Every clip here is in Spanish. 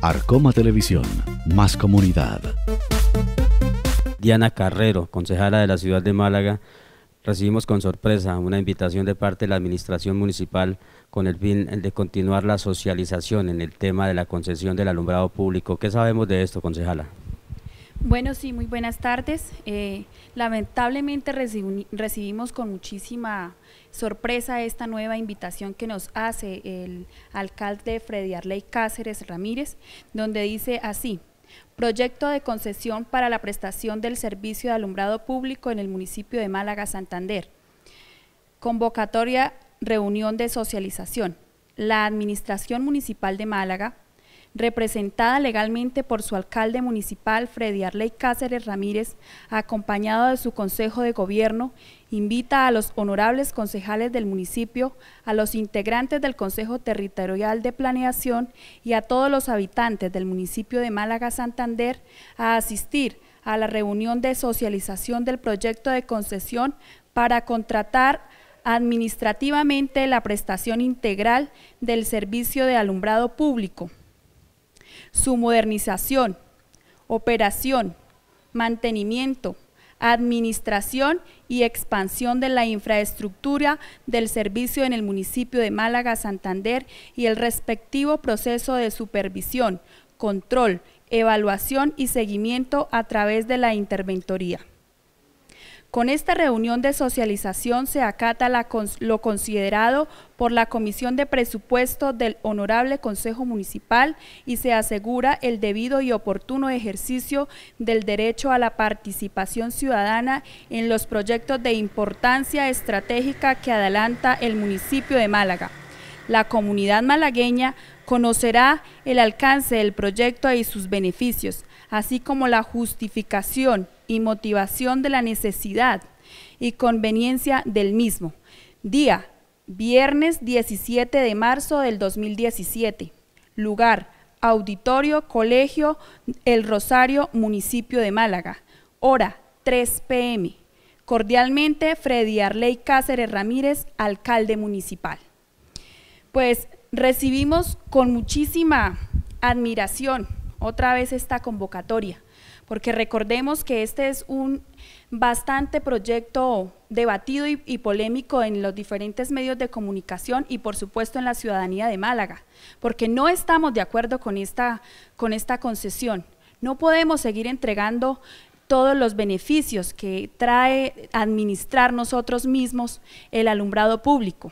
Arcoma Televisión, más comunidad. Diana Carrero, concejala de la ciudad de Málaga, recibimos con sorpresa una invitación de parte de la Administración Municipal con el fin de continuar la socialización en el tema de la concesión del alumbrado público. ¿Qué sabemos de esto, concejala? Bueno, sí, muy buenas tardes. Eh, lamentablemente recibimos con muchísima sorpresa esta nueva invitación que nos hace el alcalde Freddy Arley Cáceres Ramírez, donde dice así, proyecto de concesión para la prestación del servicio de alumbrado público en el municipio de Málaga, Santander. Convocatoria reunión de socialización. La Administración Municipal de Málaga representada legalmente por su alcalde municipal Freddy Arley Cáceres Ramírez, acompañado de su Consejo de Gobierno, invita a los honorables concejales del municipio, a los integrantes del Consejo Territorial de Planeación y a todos los habitantes del municipio de Málaga Santander a asistir a la reunión de socialización del proyecto de concesión para contratar administrativamente la prestación integral del servicio de alumbrado público su modernización, operación, mantenimiento, administración y expansión de la infraestructura del servicio en el municipio de Málaga, Santander y el respectivo proceso de supervisión, control, evaluación y seguimiento a través de la interventoría. Con esta reunión de socialización se acata lo considerado por la Comisión de Presupuestos del Honorable Consejo Municipal y se asegura el debido y oportuno ejercicio del derecho a la participación ciudadana en los proyectos de importancia estratégica que adelanta el municipio de Málaga la comunidad malagueña conocerá el alcance del proyecto y sus beneficios, así como la justificación y motivación de la necesidad y conveniencia del mismo. Día, viernes 17 de marzo del 2017. Lugar, Auditorio Colegio El Rosario, Municipio de Málaga. Hora, 3 pm. Cordialmente, Freddy Arley Cáceres Ramírez, alcalde municipal pues recibimos con muchísima admiración otra vez esta convocatoria, porque recordemos que este es un bastante proyecto debatido y, polémico en los diferentes medios de comunicación y por supuesto en la ciudadanía de Málaga, porque no estamos de acuerdo con esta, con esta concesión. No podemos seguir entregando todos los beneficios que trae administrar nosotros mismos el alumbrado público.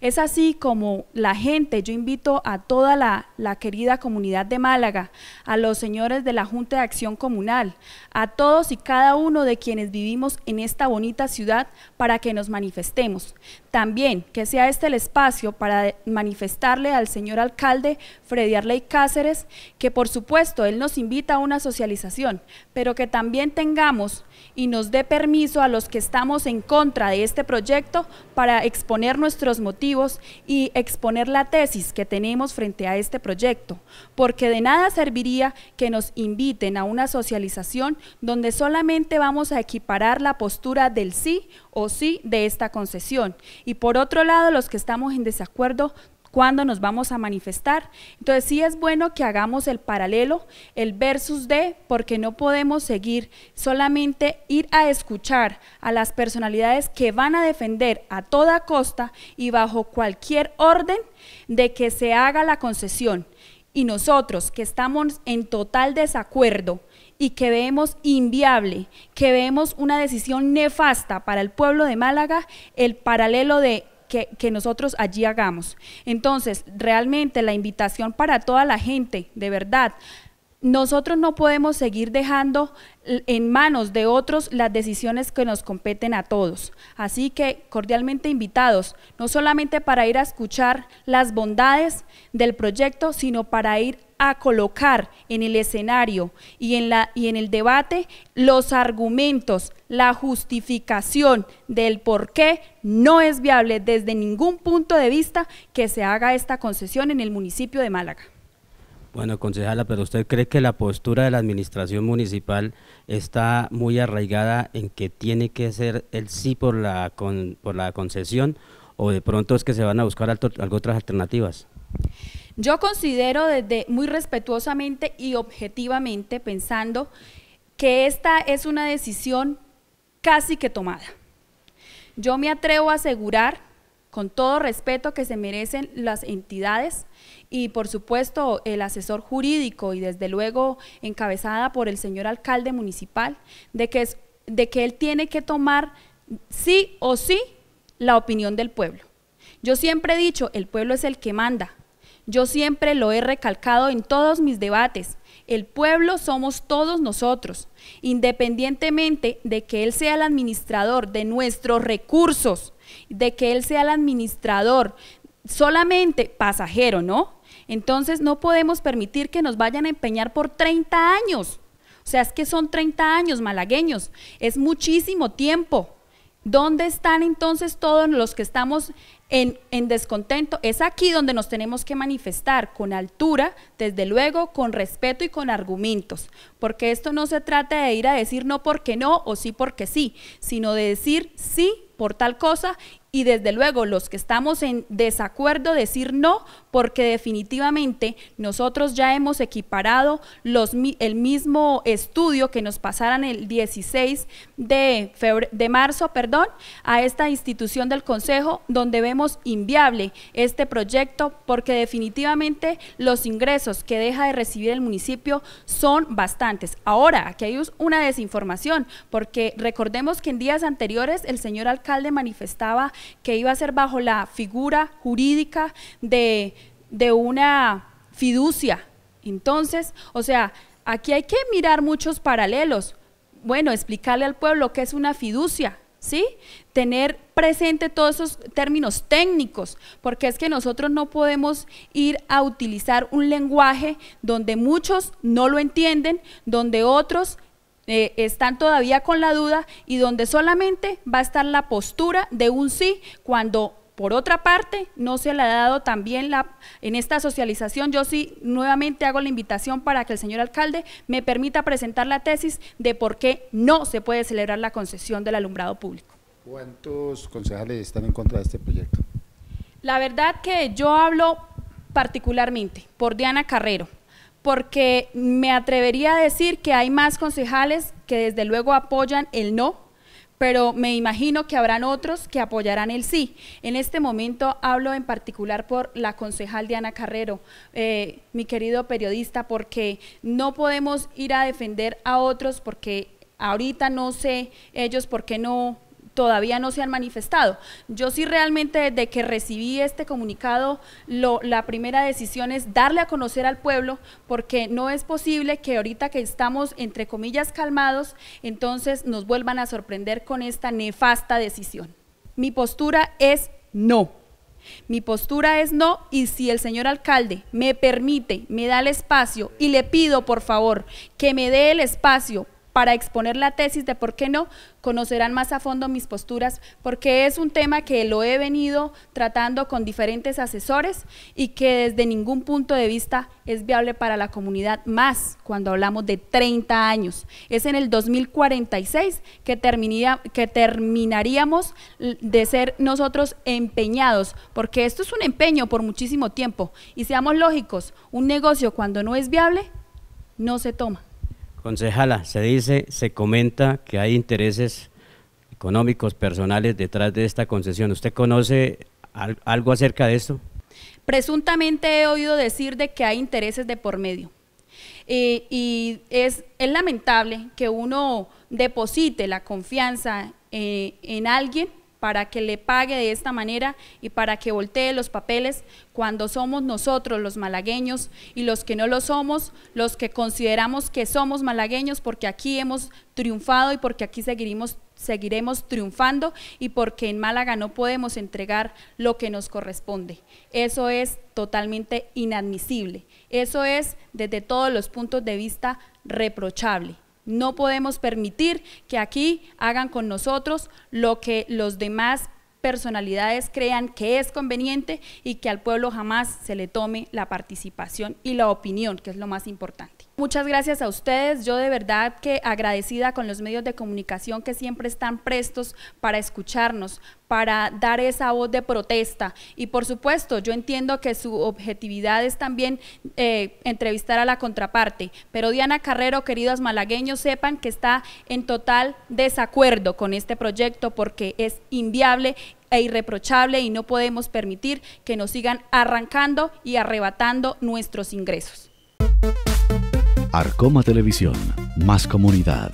Es así como la gente, yo invito a toda la, querida comunidad de Málaga, a los señores de la Junta de Acción Comunal, a todos y cada uno de quienes vivimos en esta bonita ciudad para que nos manifestemos. También que sea este el espacio para manifestarle al señor alcalde Freddy Arley Cáceres, que por supuesto él nos invita a una socialización, pero que también tengamos y nos dé permiso a los que estamos en contra de este proyecto para exponer nuestros motivos y exponer la tesis que tenemos frente a este proyecto, porque de nada serviría que nos inviten a una socialización donde solamente vamos a equiparar la postura del sí o sí de esta concesión. Y por otro lado, los que estamos en desacuerdo cuándo nos vamos a manifestar. Entonces sí es bueno que hagamos el paralelo, el versus de, porque no podemos seguir solamente ir a escuchar a las personalidades que van a defender a toda costa y bajo cualquier orden de que se haga la concesión. Y nosotros que estamos en total desacuerdo y que vemos inviable, que vemos una decisión nefasta para el pueblo de Málaga, el paralelo de que, nosotros allí hagamos. Entonces, realmente la invitación para toda la gente, de verdad, nosotros no podemos seguir dejando en manos de otros las decisiones que nos competen a todos. Así que cordialmente invitados, no solamente para ir a escuchar las bondades del proyecto, sino para ir a colocar en el escenario y en, la, y en el debate los argumentos, la justificación del por qué no es viable desde ningún punto de vista que se haga esta concesión en el municipio de Málaga. Bueno, concejala, pero usted cree que la postura de la administración municipal está muy arraigada en que tiene que ser el sí por la, con, por la concesión o de pronto es que se van a buscar otras alternativas. Yo considero desde muy respetuosamente y objetivamente pensando que esta es una decisión casi que tomada. Yo me atrevo a asegurar con todo respeto que se merecen las entidades y por supuesto el asesor jurídico y desde luego encabezada por el señor alcalde municipal, de que, de que él tiene que tomar sí o sí la opinión del pueblo. Yo siempre he dicho, el pueblo es el que manda, yo siempre lo he recalcado en todos mis debates. El pueblo somos todos nosotros, independientemente de que Él sea el administrador de nuestros recursos, de que Él sea el administrador solamente pasajero, ¿no? Entonces no podemos permitir que nos vayan a empeñar por 30 años. O sea, es que son 30 años malagueños, es muchísimo tiempo. ¿Dónde están entonces todos los que estamos en, descontento? Es aquí donde nos tenemos que manifestar con altura, desde luego, con respeto y con argumentos, porque esto no se trata de ir a decir no porque no o sí porque sí, sino de decir sí por tal cosa y desde luego los que estamos en desacuerdo decir no, porque definitivamente nosotros ya hemos equiparado los, el mismo estudio que nos pasaran el 16 de, de marzo perdón, a esta institución del Consejo donde vemos inviable este proyecto porque definitivamente los ingresos que deja de recibir el municipio son bastantes. Ahora, aquí hay una desinformación porque recordemos que en días anteriores el señor alcalde manifestaba que iba a ser bajo la figura jurídica de, de una fiducia. Entonces, o sea, aquí hay que mirar muchos paralelos. Bueno, explicarle al pueblo qué es una fiducia, ¿sí? Tener presente todos esos términos técnicos, porque es que nosotros no podemos ir a utilizar un lenguaje donde muchos no lo entienden, donde otros eh, están todavía con la duda y donde solamente va a estar la postura de un sí cuando por otra parte, no se le ha dado también la, en esta socialización, yo sí nuevamente hago la invitación para que el señor alcalde me permita presentar la tesis de por qué no se puede celebrar la concesión del alumbrado público. ¿Cuántos concejales están en contra de este proyecto? La verdad que yo hablo particularmente por Diana Carrero porque me atrevería a decir que hay más concejales que desde luego apoyan el no, pero me imagino que habrán otros que apoyarán el sí. En este momento hablo en particular por la concejal Diana Carrero, eh, mi querido periodista, porque no podemos ir a defender a otros porque ahorita no sé ellos por qué no todavía no se han manifestado. Yo sí realmente desde que recibí este comunicado, la primera decisión es darle a conocer al pueblo, porque no es posible que ahorita que estamos entre comillas calmados, entonces nos vuelvan a sorprender con esta nefasta decisión. Mi postura es no. Mi postura es no y si el señor alcalde me permite, me da el espacio y le pido por favor que me dé el espacio para exponer la tesis de por qué no, conocerán más a fondo mis posturas, porque es un tema que lo he venido tratando con diferentes asesores y que desde ningún punto de vista es viable para la comunidad, más cuando hablamos de 30 años. Es en el 2046 que, que terminaríamos de ser nosotros empeñados, porque esto es un empeño por muchísimo tiempo. Y seamos lógicos, un negocio cuando no es viable, no se toma. Concejala, se dice, se comenta que hay intereses económicos, personales detrás de esta concesión. ¿Usted conoce algo acerca de esto? Presuntamente he oído decir de que hay intereses de por medio. Eh, y es, lamentable que uno deposite la confianza eh, en alguien para que le pague de esta manera y para que voltee los papeles cuando somos nosotros los malagueños y los que no lo somos, los que consideramos que somos malagueños porque aquí hemos triunfado y porque aquí seguiremos, seguiremos triunfando y porque en Málaga no podemos entregar lo que nos corresponde. Eso es totalmente inadmisible. Eso es desde todos los puntos de vista reprochable. No podemos permitir que aquí hagan con nosotros lo que los demás personalidades crean que es conveniente y que al pueblo jamás se le tome la participación y la opinión, que es lo más importante. Muchas gracias a ustedes. Yo de verdad que agradecida con los medios de comunicación que siempre están prestos para escucharnos, para dar esa voz de protesta. Y por supuesto, yo entiendo que su objetividad es también eh, entrevistar a la contraparte. Pero Diana Carrero, queridos malagueños, sepan que está en total desacuerdo con este proyecto porque es inviable e irreprochable y no podemos permitir que nos sigan arrancando y arrebatando nuestros ingresos. Arcoma Televisión, más comunidad.